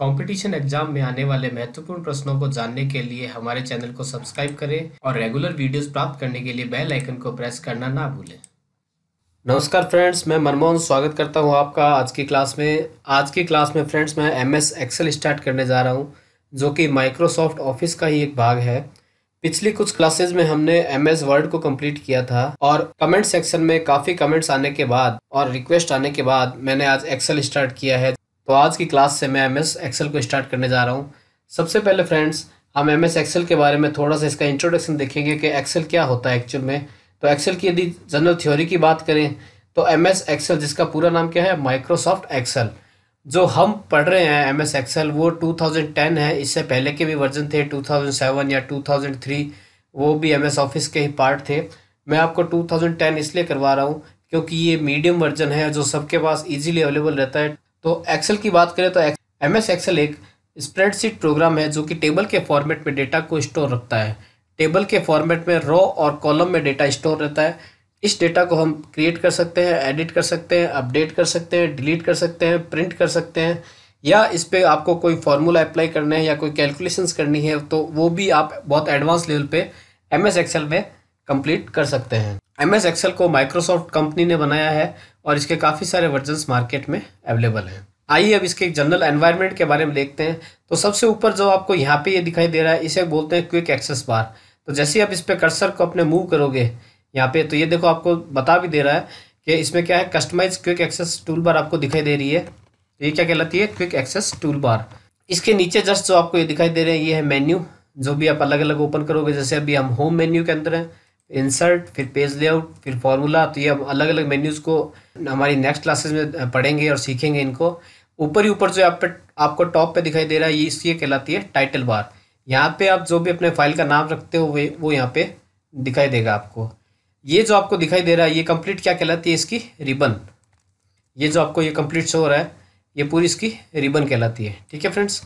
competition exam में आने वाले महत्वपूर्ण प्रश्नों को जानने के लिए हमारे चैनल को सब्सक्राइब करें और रेगुलर वीडियोस प्राप्त करने के लिए बेल आइकन को प्रेस करना ना भूलें नमस्कार फ्रेंड्स मैं मनमोहन स्वागत करता हूं आपका आज की क्लास में आज की क्लास में फ्रेंड्स मैं एम एस एक्सेल स्टार्ट करने जा रहा हूँ जो कि माइक्रोसॉफ्ट ऑफिस का ही एक भाग है पिछली कुछ क्लासेज में हमने एम एस वर्ड को कम्प्लीट किया था और कमेंट सेक्शन में काफ़ी कमेंट्स आने के बाद और रिक्वेस्ट आने के बाद मैंने आज एक्सेल स्टार्ट किया है तो आज की क्लास से मैं एम एस एक्सेल को स्टार्ट करने जा रहा हूँ सबसे पहले फ्रेंड्स हम एम एस एक्सेल के बारे में थोड़ा सा इसका इंट्रोडक्शन देखेंगे कि एक्सेल क्या होता है एक्चुअल में तो एक्सेल की यदि जनरल थ्योरी की बात करें तो एम एस एक्सेल जिसका पूरा नाम क्या है माइक्रोसॉफ्ट एक्सेल जो हम पढ़ रहे हैं एम एस एक्सेल वो टेन है इससे पहले के भी वर्जन थे सेवन या थ्री वो भी एम एस ऑफिस के ही पार्ट थे मैं आपको 2010 इसलिए करवा रहा हूँ क्योंकि ये मीडियम वर्जन है जो सबके पास इजीली अवेलेबल रहता है तो एक्सेल की बात करें तो एम एस एक्सेल एक स्प्रेडशीट प्रोग्राम है जो कि टेबल के फॉर्मेट में डेटा को स्टोर रखता है टेबल के फॉर्मेट में रो और कॉलम में डेटा स्टोर रहता है इस डेटा को हम क्रिएट कर सकते हैं एडिट कर सकते हैं अपडेट कर सकते हैं डिलीट कर सकते हैं प्रिंट कर सकते हैं या इस पर आपको कोई फार्मूला अप्लाई करना है या कोई कैलकुलेशंस करनी है तो वो भी आप बहुत एडवांस लेवल पे एम एस एक्सेल में कंप्लीट कर सकते हैं एम एस एक्सेल को माइक्रोसॉफ्ट कंपनी ने बनाया है और इसके काफ़ी सारे वर्जन्स मार्केट में अवेलेबल हैं आइए अब इसके जनरल एनवायरनमेंट के बारे में देखते हैं तो सबसे ऊपर जो आपको यहाँ पे ये दिखाई दे रहा है इसे बोलते हैं क्विक एक्सेस बार तो जैसे ही आप इस पर कर्सर को अपने मूव करोगे यहाँ पे तो ये देखो आपको बता भी दे रहा है कि इसमें क्या है customize quick access toolbar आपको दिखाई दे रही है तो ये क्या कहलाती है क्विक एक्सेस टूल बार इसके नीचे जस्ट जो आपको ये दिखाई दे रहे हैं ये है मेन्यू जो भी आप अलग अलग ओपन करोगे जैसे अभी हम होम मेन्यू के अंदर हैं इंसर्ट फिर पेज लेआउट फिर फार्मूला तो ये अब अलग अलग मेन्यूज़ को हमारी नेक्स्ट क्लासेस में पढ़ेंगे और सीखेंगे इनको ऊपर ही ऊपर जो आप पे आपको टॉप पे दिखाई दे रहा है ये इसलिए कहलाती है टाइटल बार यहाँ पे आप जो भी अपने फाइल का नाम रखते हो वे वो यहाँ पे दिखाई देगा आपको ये जो आपको दिखाई दे रहा है ये कंप्लीट क्या कहलाती है इसकी रिबन ये जो आपको ये कंप्लीट शो हो रहा है ये पूरी इसकी रिबन कहलाती है ठीक है फ्रेंड्स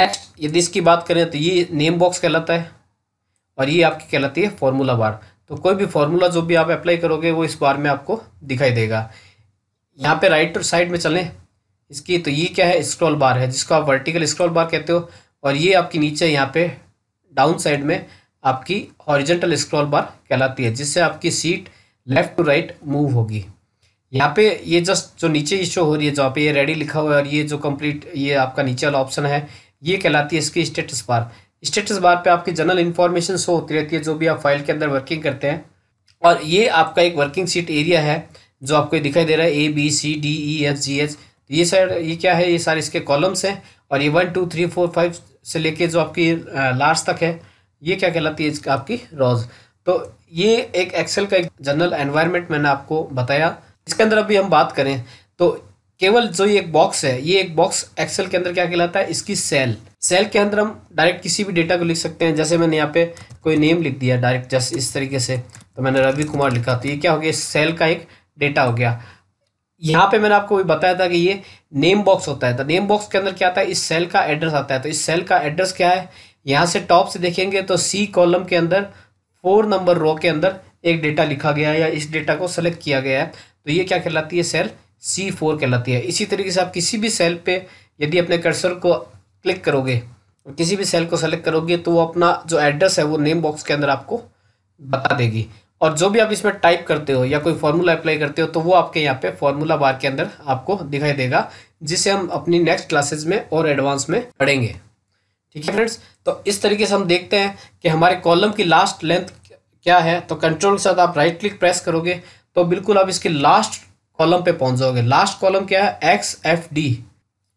नेक्स्ट यदि इसकी बात करें तो ये नेम बॉक्स कहलाता है और ये आपकी कहलाती है फॉर्मूला बार तो कोई भी फार्मूला जो भी आप अप्लाई करोगे वो इस बार में आपको दिखाई देगा यहाँ पे राइट साइड में चलें इसकी तो ये क्या है स्क्रॉल बार है जिसको आप वर्टिकल स्क्रॉल बार कहते हो और ये आपकी नीचे यहाँ पे डाउन साइड में आपकी हॉरिजेंटल स्क्रॉल बार कहलाती है जिससे आपकी sheet left to right move होगी यहाँ पे ये जस्ट जो नीचे ये शो हो रही है जहाँ पे ये रेडी लिखा हुआ है और ये जो कंप्लीट ये आपका नीचे वाला ऑप्शन है ये कहलाती है इसकी स्टेटस बार स्टेटस बार पे आपकी जनरल इन्फॉर्मेशन शो होती रहती है जो भी आप फाइल के अंदर वर्किंग करते हैं और ये आपका एक वर्किंग सीट एरिया है जो आपको दिखाई दे रहा है A B C D E F G H ये सर ये क्या है ये सारे इसके कॉलम्स हैं और ये one two three four five से लेके जो आपकी लास्ट तक है ये क्या कहलाती है आपकी रॉज तो ये एक एक्सेल का एक जनरल एनवायरनमेंट मैंने आपको बताया इसके अंदर अभी हम बात करें तो केवल जो ये एक बॉक्स है ये एक बॉक्स एक्सेल के अंदर क्या कहलाता है इसकी सेल सेल के अंदर हम डायरेक्ट किसी भी डेटा को लिख सकते हैं जैसे मैंने यहाँ पे कोई नेम लिख दिया डायरेक्ट जस्ट इस तरीके से तो मैंने रवि कुमार लिखा तो ये क्या हो गया सेल का एक डेटा हो गया यहाँ पे मैंने आपको भी बताया था कि ये नेम बॉक्स होता है तो नेम बॉक्स के अंदर क्या आता है इस सेल का एड्रेस आता है तो इस सेल का एड्रेस क्या है यहाँ से टॉप से देखेंगे तो सी कॉलम के अंदर फोर नंबर रो के अंदर एक डेटा लिखा गया है या इस डेटा को सेलेक्ट किया गया है तो ये क्या कहलाती है सेल सी फोर कहलाती है इसी तरीके से आप किसी भी सेल पे यदि अपने कर्सर को क्लिक करोगे किसी भी सेल को सेलेक्ट करोगे तो वो अपना जो एड्रेस है वो नेम बॉक्स के अंदर आपको बता देगी और जो भी आप इसमें टाइप करते हो या कोई फार्मूला अप्लाई करते हो तो वो आपके यहाँ पे फार्मूला बार के अंदर आपको दिखाई देगा जिसे हम अपनी नेक्स्ट क्लासेज में और एडवांस में पढ़ेंगे ठीक है फ्रेंड्स तो इस तरीके से हम देखते हैं कि हमारे कॉलम की लास्ट लेंथ क्या है तो कंट्रोल के साथ आप राइट क्लिक प्रेस करोगे तो बिल्कुल आप इसकी लास्ट कॉलम पे पहुंच जाओगे लास्ट कॉलम क्या है एक्स एफ डी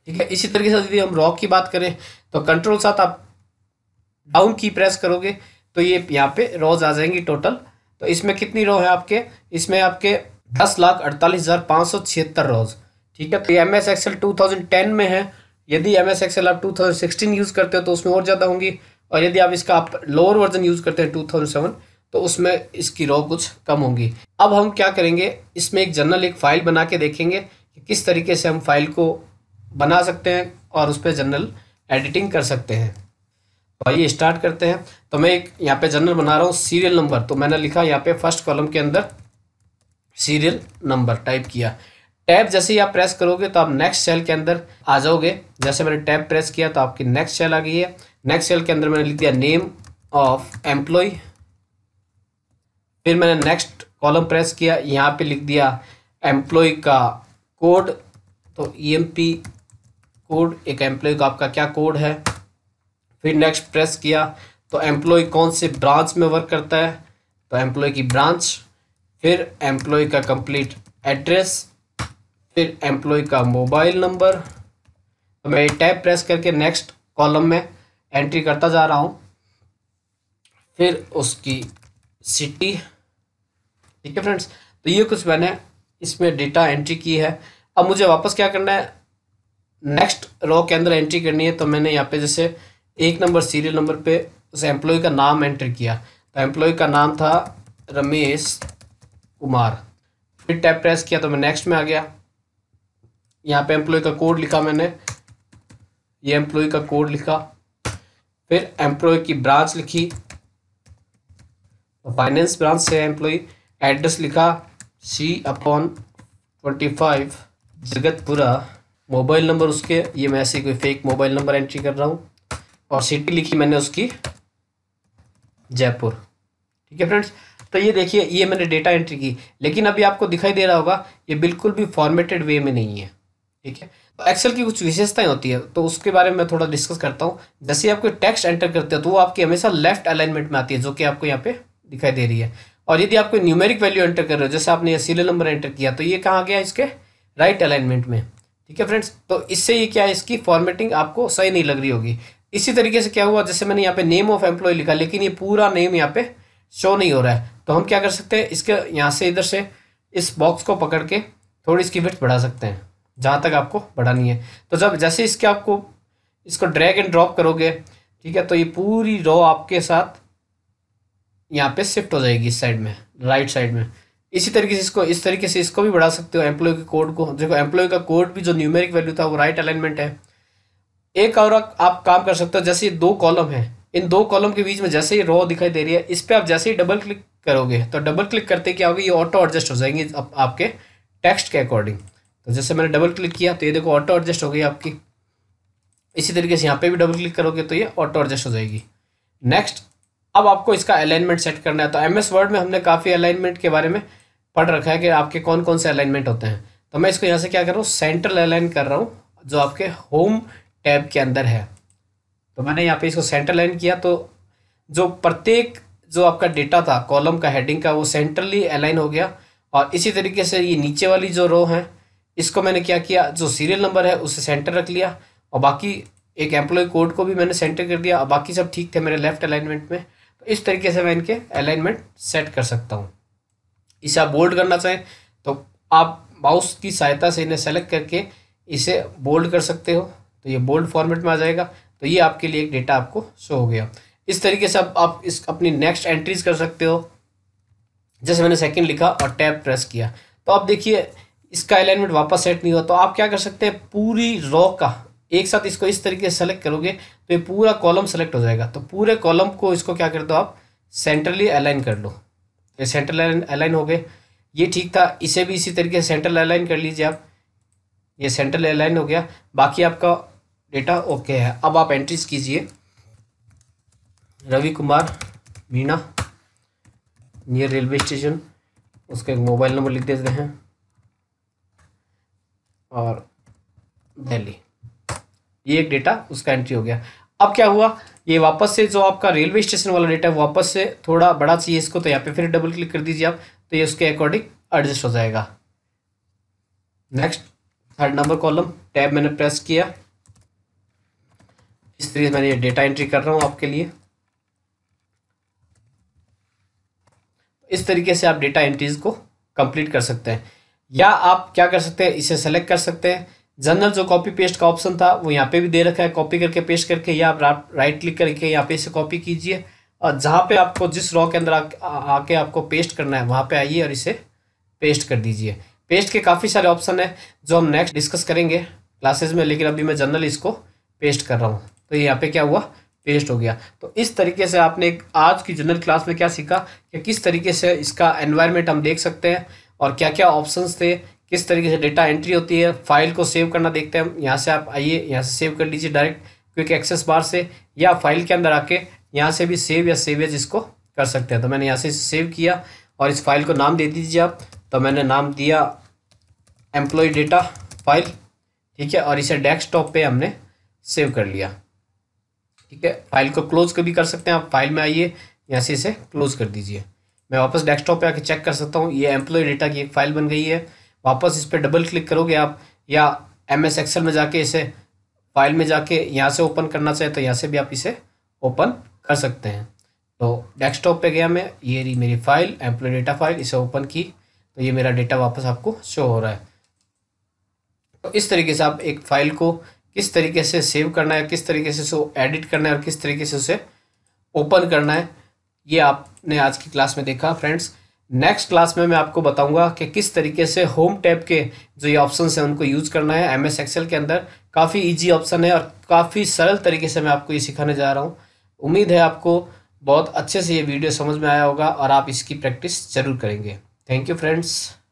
ठीक है इसी तरीके से यदि हम रॉक की बात करें तो कंट्रोल साथ आप डाउन की प्रेस करोगे तो ये यहाँ पे रॉज आ जाएंगी टोटल तो इसमें कितनी रो है आपके इसमें आपके दस लाख अड़तालीस हज़ार पाँच सौ छिहत्तर रोज ठीक है तो ये M S Excel two thousand ten में है यदि एम एस एक्सएल आप टू थाउजेंड सिक्सटीन यूज़ करते हो तो उसमें और ज़्यादा होंगी और यदि आप इसका आप लोअर वर्जन यूज़ करते हैं टू थाउजेंड सेवन तो उसमें इसकी रो कुछ कम होगी अब हम क्या करेंगे इसमें एक जनरल एक फ़ाइल बना के देखेंगे कि किस तरीके से हम फाइल को बना सकते हैं और उस पर जनरल एडिटिंग कर सकते हैं तो आइए स्टार्ट करते हैं तो मैं एक यहाँ पे जनरल बना रहा हूँ सीरियल नंबर तो मैंने लिखा यहाँ पे फर्स्ट कॉलम के अंदर सीरियल नंबर टाइप किया टैब जैसे ही आप प्रेस करोगे तो आप नेक्स्ट सेल के अंदर आ जाओगे जैसे मैंने टैब प्रेस किया तो आपकी नेक्स्ट सेल आ गई है नेक्स्ट सेल के अंदर मैंने लिख दिया नेम ऑफ एम्प्लॉय फिर मैंने नेक्स्ट कॉलम प्रेस किया यहाँ पे लिख दिया एम्प्लॉय का कोड तो ई e कोड एक एम्प्लॉय का आपका क्या कोड है फिर नेक्स्ट प्रेस किया तो एम्प्लॉय कौन से ब्रांच में वर्क करता है तो एम्प्लॉय की ब्रांच फिर एम्प्लॉय का कंप्लीट एड्रेस फिर एम्प्लॉय का मोबाइल नंबर तो मैं टैब प्रेस करके नेक्स्ट कॉलम में एंट्री करता जा रहा हूँ फिर उसकी सिटी ठीक है फ्रेंड्स तो ये कुछ मैंने इसमें डेटा एंट्री की है अब मुझे वापस क्या करना है नेक्स्ट रॉ के अंदर एंट्री करनी है तो मैंने यहाँ पे जैसे एक नंबर सीरियल नंबर पे उस एम्प्लॉय का नाम एंटर किया तो एम्प्लॉय का नाम था रमेश कुमार फिर टैप प्रेस किया तो मैं नेक्स्ट में आ गया यहाँ पे एम्प्लॉय का कोड लिखा मैंने ये एम्प्लॉय का कोड लिखा फिर एम्प्लॉय की ब्रांच लिखी तो फाइनेंस ब्रांच से एम्प्लॉय एड्रेस लिखा C upon twenty five Jagatpura mobile number उसके ये मैं ऐसे कोई फेक मोबाइल नंबर एंट्री कर रहा हूँ और सिटी लिखी मैंने उसकी जयपुर ठीक है फ्रेंड्स तो ये देखिए ये मैंने डेटा एंट्री की लेकिन अभी आपको दिखाई दे रहा होगा ये बिल्कुल भी फॉर्मेटेड वे में नहीं है ठीक है तो एक्सेल की कुछ विशेषताएं होती है तो उसके बारे में मैं थोड़ा डिस्कस करता हूँ जैसे आप कोई टेक्स्ट एंटर करते हो तो वो आपकी हमेशा लेफ्ट अलाइनमेंट में आती है जो कि आपको यहाँ पे दिखाई दे रही है और यदि आप कोई न्यूमेरिक वैल्यू एंटर कर रहे हो जैसे आपने ये सीरियल नंबर एंटर किया तो ये कहाँ गया इसके राइट अलाइनमेंट में ठीक है फ्रेंड्स तो इससे ये क्या है इसकी फॉर्मेटिंग आपको सही नहीं लग रही होगी इसी तरीके से क्या हुआ जैसे मैंने यहाँ पे नेम ऑफ एम्प्लॉय लिखा लेकिन ये पूरा नेम यहाँ पे शो नहीं हो रहा है तो हम क्या कर सकते हैं इसके यहाँ से इधर से इस बॉक्स को पकड़ के थोड़ी इसकी विथ बढ़ा सकते हैं जहाँ तक आपको बढ़ानी है तो जब जैसे इसके आपको इसको ड्रैग एंड ड्रॉप करोगे ठीक है तो ये पूरी रो आपके साथ यहाँ पे शिफ्ट हो जाएगी इस साइड में राइट साइड में इसी तरीके से इसको इस तरीके से इसको भी बढ़ा सकते हो एम्प्लॉय के कोड को देखो एम्प्लॉय का कोड भी जो न्यूमेरिक वैल्यू था वो राइट अलाइनमेंट है एक और आप काम कर सकते हो जैसे दो कॉलम है इन दो कॉलम के बीच में जैसे ही रो दिखाई दे रही है इस पर आप जैसे ही डबल क्लिक करोगे तो डबल क्लिक करते क्या होगा ये ऑटो एडजस्ट हो जाएंगे आपके टेक्स्ट के अकॉर्डिंग तो जैसे मैंने डबल क्लिक किया तो ये देखो ऑटो एडजस्ट हो गई आपकी इसी तरीके से यहाँ पे भी डबल क्लिक करोगे तो ये ऑटो एडजस्ट हो जाएगी नेक्स्ट अब आपको इसका अलाइनमेंट सेट करना है तो एम एस वर्ड में हमने काफ़ी अलाइनमेंट के बारे में पढ़ रखा है कि आपके कौन कौन से अलाइनमेंट होते हैं तो मैं इसको यहाँ से क्या कर रहा हूँ सेंट्रल अलाइन कर रहा हूँ जो आपके होम टैब के अंदर है तो मैंने यहाँ पे इसको सेंटर अलाइन किया तो जो प्रत्येक जो आपका डेटा था कॉलम का हेडिंग का वो सेंट्रली अलाइन हो गया और इसी तरीके से ये नीचे वाली जो रो है इसको मैंने क्या किया जो सीरियल नंबर है उसे सेंटर रख लिया और बाकी एक एम्प्लॉय कोड को भी मैंने सेंटर कर दिया और बाकी सब ठीक थे मेरे लेफ्ट अलाइनमेंट में तो इस तरीके से मैं इनके अलाइनमेंट सेट कर सकता हूँ इसे आप बोल्ड करना चाहें तो आप माउस की सहायता से इन्हें सेलेक्ट करके इसे बोल्ड कर सकते हो तो ये बोल्ड फॉर्मेट में आ जाएगा तो ये आपके लिए एक डेटा आपको शो हो गया इस तरीके से आप, आप इस अपनी नेक्स्ट एंट्रीज कर सकते हो जैसे मैंने सेकंड लिखा और टैब प्रेस किया तो आप देखिए इसका अलाइनमेंट वापस सेट नहीं हुआ तो आप क्या कर सकते हैं पूरी रॉ का एक साथ इसको इस तरीके से सेलेक्ट करोगे तो ये पूरा कॉलम सेलेक्ट हो जाएगा तो पूरे कॉलम को इसको क्या कर दो आप सेंट्रली अलाइन कर लो ये सेंट्रल अलाइन हो गए ये ठीक था इसे भी इसी तरीके से सेंट्रल अलाइन कर लीजिए आप ये सेंट्रल अलाइन हो गया बाकी आपका डेटा ओके है अब आप एंट्रीज कीजिए Ravi Kumar Meena near railway station उसका एक मोबाइल नंबर लिख देते हैं और दिल्ली ये एक डेटा उसका एंट्री हो गया अब क्या हुआ ये वापस से जो आपका रेलवे स्टेशन वाला डेटा वापस से थोड़ा बड़ा चाहिए इसको तो यहाँ पे फिर डबल क्लिक कर दीजिए आप तो ये उसके अकॉर्डिंग एडजस्ट हो जाएगा next third number column tab मैंने प्रेस किया इस तरीके से मैंने ये डेटा एंट्री कर रहा हूँ आपके लिए इस तरीके से आप डेटा एंट्रीज को कंप्लीट कर सकते हैं या आप क्या कर सकते हैं इसे सेलेक्ट कर सकते हैं जनरल जो कॉपी पेस्ट का ऑप्शन था वो यहाँ पे भी दे रखा है कॉपी करके पेस्ट करके या आप राइट क्लिक करके यहाँ पे इसे कॉपी कीजिए और जहाँ पे आपको जिस रॉ के अंदर आके आपको पेस्ट करना है वहाँ पे आइए और इसे पेस्ट कर दीजिए पेस्ट के काफ़ी सारे ऑप्शन है जो हम नेक्स्ट डिस्कस करेंगे क्लासेज में लेकिन अभी मैं जनरल इसको पेस्ट कर रहा हूँ तो यहाँ पर क्या हुआ पेस्ट हो गया तो इस तरीके से आपने आज की जनरल क्लास में क्या सीखा कि किस तरीके से इसका एनवायरमेंट हम देख सकते हैं और क्या क्या ऑप्शंस थे किस तरीके से डेटा एंट्री होती है फाइल को सेव करना देखते हैं हम यहाँ से आप आइए यहाँ से सेव कर लीजिए डायरेक्ट क्विक एक्सेस बार से या फाइल के अंदर आके यहाँ से भी सेव या सेवेज इसको कर सकते हैं तो मैंने यहाँ से सेव किया और इस फाइल को नाम दे दीजिए आप तो मैंने नाम दिया एम्प्लॉय डेटा फाइल ठीक है और इसे डेस्कटॉप पे हमने सेव कर लिया ठीक है फाइल को क्लोज कर भी कर सकते हैं आप फाइल में आइए यहाँ से इसे क्लोज कर दीजिए मैं वापस डेस्कटॉप पे आके चेक कर सकता हूँ ये एम्प्लॉय डेटा की एक फाइल बन गई है वापस इस पर डबल क्लिक करोगे आप या एम एस एक्सल में जाके इसे फाइल में जाके यहाँ से ओपन करना चाहे तो यहाँ से भी आप इसे ओपन कर सकते हैं तो डेस्कटॉप पे गया मैं ये रही मेरी फाइल एम्प्लॉय डेटा फाइल इसे ओपन की तो ये मेरा डेटा वापस आपको शो हो रहा है तो इस तरीके से आप एक फाइल को किस तरीके से सेव करना है किस तरीके से उसे एडिट करना है और किस तरीके से उसे ओपन करना है ये आपने आज की क्लास में देखा फ्रेंड्स नेक्स्ट क्लास में मैं आपको बताऊंगा कि किस तरीके से होम टैब के जो ये ऑप्शन हैं उनको यूज़ करना है एम एस एक्सेल के अंदर काफ़ी इजी ऑप्शन है और काफ़ी सरल तरीके से मैं आपको ये सिखाने जा रहा हूँ उम्मीद है आपको बहुत अच्छे से ये वीडियो समझ में आया होगा और आप इसकी प्रैक्टिस ज़रूर करेंगे थैंक यू फ्रेंड्स